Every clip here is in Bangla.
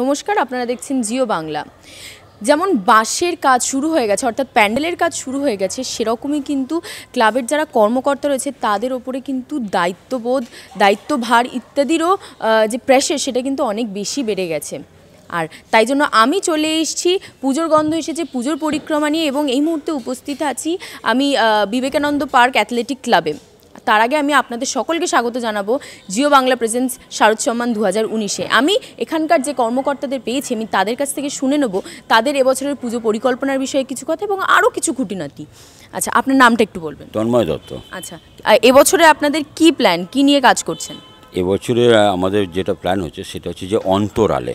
নমস্কার আপনারা দেখছেন জিও বাংলা যেমন বাঁশের কাজ শুরু হয়ে গেছে অর্থাৎ প্যান্ডেলের কাজ শুরু হয়ে গেছে সেরকমই কিন্তু ক্লাবের যারা কর্মকর্তা রয়েছে তাদের ওপরে কিন্তু দায়িত্ববোধ দায়িত্বভার ইত্যাদিরও যে প্রেশার সেটা কিন্তু অনেক বেশি বেড়ে গেছে আর তাই জন্য আমি চলে এসেছি পুজোর গন্ধ এসেছে পুজোর পরিক্রমা নিয়ে এবং এই মুহূর্তে উপস্থিত আছি আমি বিবেকানন্দ পার্ক অ্যাথলেটিক ক্লাবে তার আগে আমি আপনাদের সকলকে স্বাগত জানাবো জিও বাংলা প্রেজেন্স শারদ সম্মান দু হাজার আমি এখানকার যে কর্মকর্তাদের পেয়েছি আমি তাদের কাছ থেকে শুনে নেব তাদের এবছরের পুজো পরিকল্পনার বিষয়ে কিছু কথা এবং আরও কিছু খুঁটিনাটি আচ্ছা আপনার নামটা একটু বলবেন তন্ময় দত্ত আচ্ছা এবছরে আপনাদের কি প্ল্যান কি নিয়ে কাজ করছেন এবছরে আমাদের যেটা প্ল্যান হচ্ছে সেটা হচ্ছে যে অন্তরালে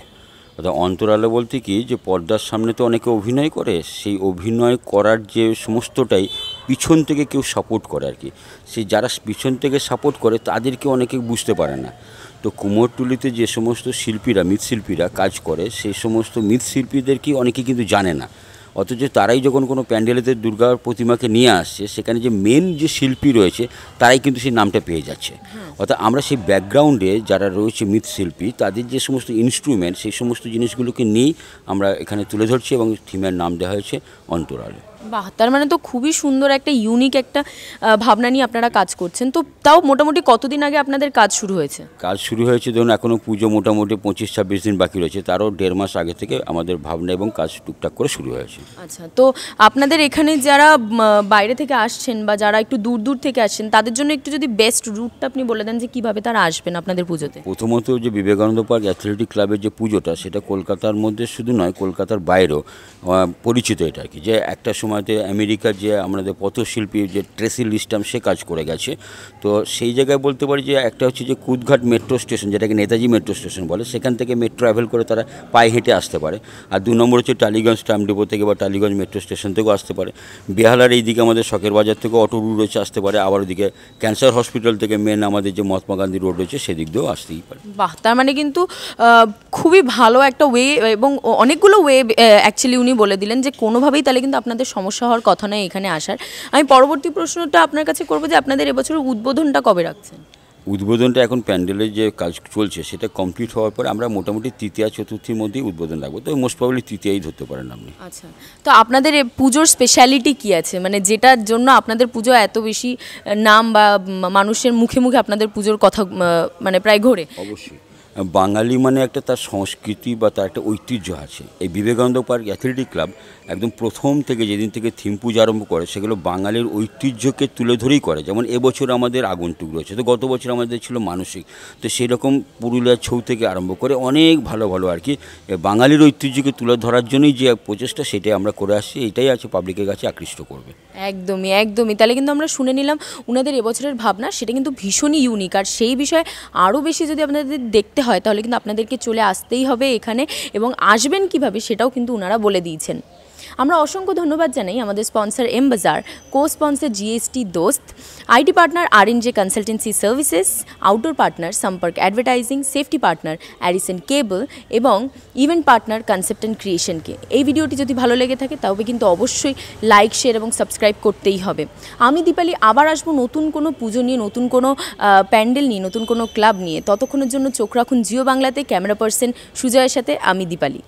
অর্থাৎ অন্তরালে বলতে কি যে পর্দার সামনে তো অনেকে অভিনয় করে সেই অভিনয় করার যে সমস্তটাই পিছন থেকে কেউ সাপোর্ট করে আর কি সে যারা পিছন থেকে সাপোর্ট করে তাদেরকে অনেকে বুঝতে পারে না তো কুমোরটুলিতে যে সমস্ত শিল্পীরা মৃৎশিল্পীরা কাজ করে সেই সমস্ত মৃৎশিল্পীদেরকে অনেকে কিন্তু জানে না অথচ তারাই যখন কোনো প্যান্ডেলেতে দুর্গার প্রতিমাকে নিয়ে আসছে সেখানে যে মেন যে শিল্পী রয়েছে তারাই কিন্তু সেই নামটা পেয়ে যাচ্ছে অর্থাৎ আমরা সেই ব্যাকগ্রাউন্ডে যারা রয়েছে মৃৎশিল্পী তাদের যে সমস্ত ইনস্ট্রুমেন্ট সেই সমস্ত জিনিসগুলোকে নিয়েই আমরা এখানে তুলে ধরছি এবং থিমের নাম দেওয়া হয়েছে অন্তরালে বাহ তার মানে তো খুবই সুন্দর একটা ইউনিক একটা ভাবনা নিয়ে আপনারা কাজ করছেন তো তাও মোটামুটি কতদিন আগে আপনাদের কাজ শুরু হয়েছে কাজ শুরু হয়েছে ধরুন এখনও পুজো মোটামুটি পঁচিশ ছাব্বিশ দিন বাকি রয়েছে তারও দেড় মাস আগে থেকে আমাদের ভাবনা এবং কাজ টুকটাক করে শুরু হয়েছে আচ্ছা তো আপনাদের এখানে যারা বাইরে থেকে আসছেন বা যারা একটু দূর দূর থেকে আসছেন তাদের জন্য একটু যদি বেস্ট রুটটা আপনি বলে দেন যে কীভাবে তারা আসবেন আপনাদের পুজোতে প্রথমত যে বিবেকানন্দ পার্ক অ্যাথলেটিক ক্লাবের যে পুজোটা সেটা কলকাতার মধ্যে শুধু নয় কলকাতার বাইরেও পরিচিত এটা আর কি যে একটা সময় সময়তে আমেরিকার যে আমাদের পথশিল্পী যে ট্রেসি লিস্টাম সে কাজ করে গেছে তো সেই জায়গায় বলতে পারি যে একটা হচ্ছে যে কুদঘাট মেট্রো স্টেশন যেটাকে নেতাজি মেট্রো স্টেশন বলে সেখান থেকে মেট্রো ট্রাভেল করে তারা পায়ে হেঁটে আসতে পারে আর দু নম্বর হচ্ছে টালিগঞ্জ স্ট্যাম্প ডিপো থেকে বা টালিগঞ্জ মেট্রো স্টেশন থেকেও আসতে পারে বেহালার এইদিকে আমাদের শখের বাজার থেকে অটো রুট রয়েছে আসতে পারে আবার ওদিকে ক্যান্সার হসপিটাল থেকে মেন আমাদের যে মহাত্মা গান্ধী রোড রয়েছে সেদিক দিয়েও আসতেই পারে বাহ তার মানে কিন্তু খুবই ভালো একটা ওয়ে এবং অনেকগুলো ওয়ে অ্যাকচুয়ালি উনি বলে দিলেন যে কোনোভাবেই তাহলে কিন্তু আপনাদের সমস্যা হওয়ার কথা নয় এখানে আসার আমি পরবর্তী প্রশ্নটা আপনার কাছে করবো যে আপনাদের এবছর উদ্বোধনটা কবে রাখছেন উদ্বোধনটা এখন প্যান্ডেলের যে কাজ চলছে সেটা কমপ্লিট হওয়ার পর আমরা মোটামুটি তৃতীয়া চতুর্থীর মধ্যেই উদ্বোধন রাখবো তো মোস্ট প্রবলি তৃতীয়াই ধরতে পারেন আপনি আচ্ছা তো আপনাদের পুজোর স্পেশালিটি কি আছে মানে যেটার জন্য আপনাদের পুজো এত বেশি নাম বা মানুষের মুখে মুখে আপনাদের পুজোর কথা মানে প্রায় ঘোরে অবশ্যই বাঙালি মানে একটা তার সংস্কৃতি বা তার একটা ঐতিহ্য আছে এই বিবেকানন্দ পার্ক অ্যাথলেটিক ক্লাব একদম প্রথম থেকে যেদিন থেকে থিম পুজো আরম্ভ করে সেগুলো বাঙালির ঐতিহ্যকে তুলে ধরেই করে যেমন এবছর আমাদের আগন্তুক রয়েছে তো গত বছর আমাদের ছিল মানসিক তো সেই রকম পুরুলিয়ার ছৌ থেকে আরম্ভ করে অনেক ভালো ভালো আর কি বাঙালির ঐতিহ্যকে তুলে ধরার জন্যই যে প্রচেষ্টা সেটাই আমরা করে আসছি এটাই আছে পাবলিকের কাছে আকৃষ্ট করবে একদমই একদমই তাহলে কিন্তু আমরা শুনে নিলাম ওনাদের এবছরের ভাবনা সেটা কিন্তু ভীষণই ইউনিক আর সেই বিষয়ে আরও বেশি যদি আপনাদের দেখতে নিতে হয় তাহলে কিন্তু আপনাদেরকে চলে আসতেই হবে এখানে এবং আসবেন কিভাবে সেটাও কিন্তু ওনারা বলে দিয়েছেন আমরা অসংখ্য ধন্যবাদ জানাই আমাদের sponsor M Bazaar co-sponsor GST Dost IT partner R N J consultancy services outdoor partner Sampark advertising safety partner Arison cable এবং ইভেন্ট পার্টনার কনসেপ্ট অ্যান্ড ক্রিয়েশনকে এই ভিডিওটি যদি ভালো লেগে থাকে তবে কিন্তু অবশ্যই লাইক শেয়ার এবং সাবস্ক্রাইব করতেই হবে আমি দীপালি আবার আসবো নতুন কোনো পুজো নিয়ে নতুন কোনো প্যান্ডেল নিয়ে নতুন কোনো ক্লাব নিয়ে ততক্ষণের জন্য চোখ রাখুন জিও বাংলাতে ক্যামেরা পার্সন সুজয়ের সাথে আমি দীপালি